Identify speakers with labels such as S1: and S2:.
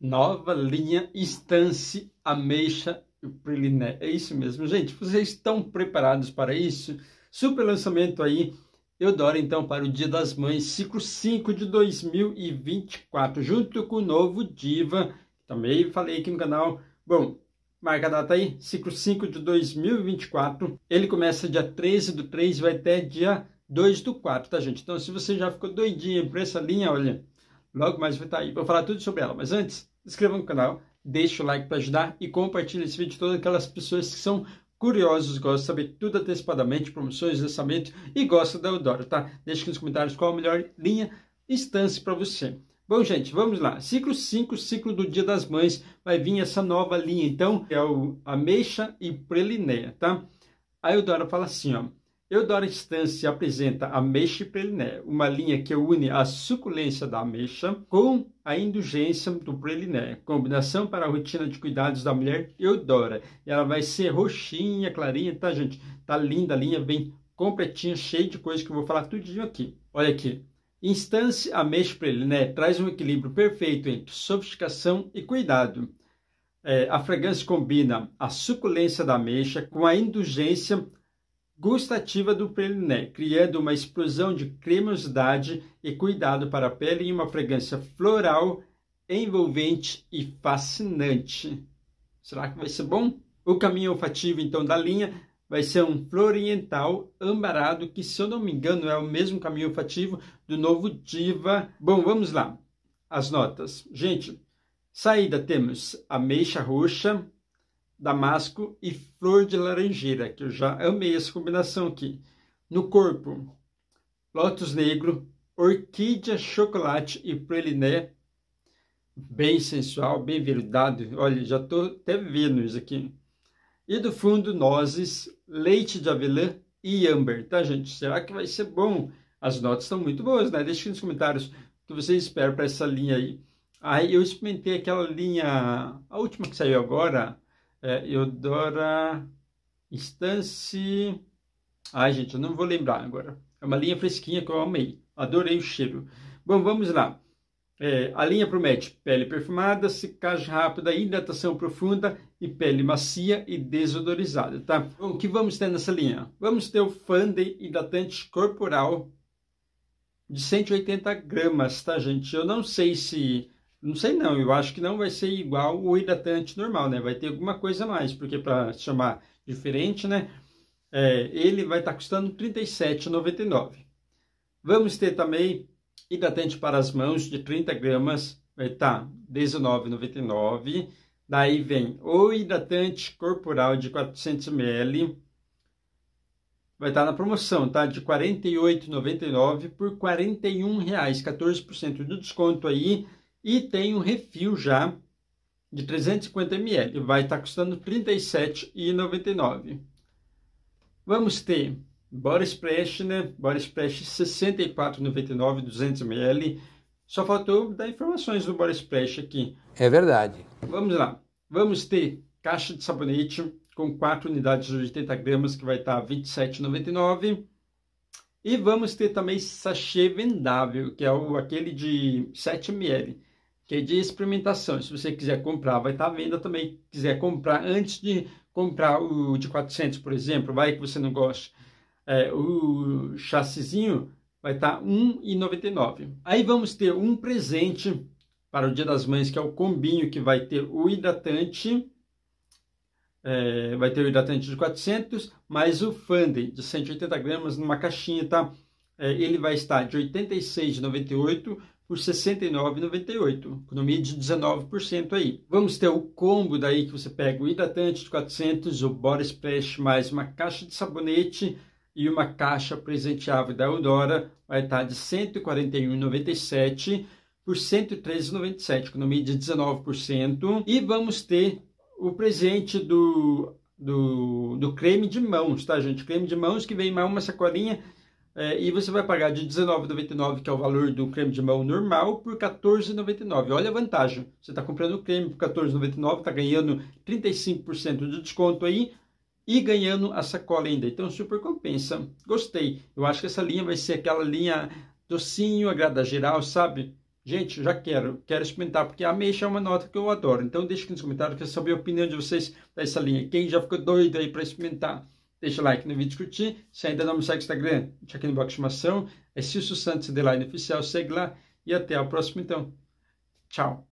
S1: Nova linha Estance, Ameixa e É isso mesmo, gente. Vocês estão preparados para isso? Super lançamento aí. Eu adoro, então, para o Dia das Mães, ciclo 5 de 2024, junto com o novo Diva. Também falei aqui no canal. Bom, marca a data aí, ciclo 5 de 2024. Ele começa dia 13 do 3 vai até dia 2 do 4, tá, gente? Então, se você já ficou doidinho para essa linha, olha, Logo mais vai estar aí. Vou falar tudo sobre ela. Mas antes, inscreva no canal, deixe o like para ajudar e compartilhe esse vídeo com todas aquelas pessoas que são curiosos, gostam de saber tudo antecipadamente, promoções, lançamento e gostam da Eudora, tá? Deixe aqui nos comentários qual a melhor linha, instância para você. Bom, gente, vamos lá. Ciclo 5, ciclo do Dia das Mães, vai vir essa nova linha, então, é o ameixa e prelineia, tá? A Eudora fala assim, ó. Eudora Stance apresenta a ameixa preliné, uma linha que une a suculência da ameixa com a indulgência do preliné, combinação para a rotina de cuidados da mulher Eudora. Ela vai ser roxinha, clarinha, tá, gente? Tá linda a linha, bem completinha, cheia de coisa que eu vou falar tudinho aqui. Olha aqui. Instance ameixa preliné traz um equilíbrio perfeito entre sofisticação e cuidado. É, a fragrância combina a suculência da ameixa com a indulgência gustativa do preliné, criando uma explosão de cremosidade e cuidado para a pele e uma fragrância floral envolvente e fascinante. Será que vai ser bom? O caminho olfativo, então, da linha vai ser um floriental ambarado, que, se eu não me engano, é o mesmo caminho olfativo do novo Diva. Bom, vamos lá. As notas. Gente, saída temos ameixa roxa, damasco e flor de laranjeira, que eu já amei essa combinação aqui. No corpo, lótus negro, orquídea, chocolate e preliné, bem sensual, bem verdado. Olha, já estou até vendo isso aqui. E do fundo, nozes, leite de avelã e amber. tá, gente? Será que vai ser bom? As notas estão muito boas, né? Deixe aqui nos comentários o que vocês esperam para essa linha aí. Aí eu experimentei aquela linha, a última que saiu agora, é, Eudora Estance. Ai, gente, eu não vou lembrar agora. É uma linha fresquinha que eu amei. Adorei o cheiro. Bom, vamos lá. É, a linha promete pele perfumada, secagem rápida, hidratação profunda e pele macia e desodorizada, tá? Bom, o que vamos ter nessa linha? Vamos ter o Fande Hidratante Corporal de 180 gramas, tá, gente? Eu não sei se não sei não, eu acho que não vai ser igual o hidratante normal, né? Vai ter alguma coisa a mais, porque para chamar diferente, né? É, ele vai estar tá custando R$ 37,99. Vamos ter também hidratante para as mãos de 30 gramas, vai estar tá R$ 19,99. Daí vem o hidratante corporal de 400 ml, vai estar tá na promoção, tá? De R$ 48,99 por R$ 41,00, 14% do desconto aí e tem um refil já de 350 ml, vai estar custando R$ 37,99. Vamos ter body splash, né? Body splash 64,99, 200 ml. Só faltou dar informações do body splash aqui. É verdade. Vamos lá. Vamos ter caixa de sabonete com 4 unidades de 80 gramas que vai estar R$ 27,99. E vamos ter também sachê vendável, que é o, aquele de 7 ml que é de experimentação. Se você quiser comprar, vai estar à venda também. Quiser comprar antes de comprar o de 400, por exemplo, vai que você não gosta. É, o chassizinho vai estar R$ 1,99. Aí vamos ter um presente para o Dia das Mães, que é o combinho, que vai ter o hidratante, é, vai ter o hidratante de 400, mais o Fanden de 180 gramas numa caixinha, tá? É, ele vai estar de R$ 86,98 por R$ 69,98, economia de 19% aí. Vamos ter o combo daí que você pega o hidratante de 400, o Body Splash mais uma caixa de sabonete e uma caixa presenteável da Eudora, vai estar de R$ 141,97 por R$ 113,97, economia de 19%. E vamos ter o presente do, do, do creme de mãos, tá gente? Creme de mãos que vem mais uma sacolinha é, e você vai pagar de R$19,99, que é o valor do creme de mão normal, por R$14,99. Olha a vantagem. Você está comprando o creme por R$14,99, está ganhando 35% de desconto aí e ganhando a sacola ainda. Então, super compensa. Gostei. Eu acho que essa linha vai ser aquela linha docinho, agrada geral, sabe? Gente, já quero, quero experimentar, porque a ameixa é uma nota que eu adoro. Então, deixa aqui nos comentários que eu saber a opinião de vocês dessa linha. Quem já ficou doido aí para experimentar? Deixa o like no vídeo, curtir. Se ainda não me segue no Instagram, aqui no box de chamação. É Silvio Santos Line Oficial, segue lá. E até a próxima então. Tchau.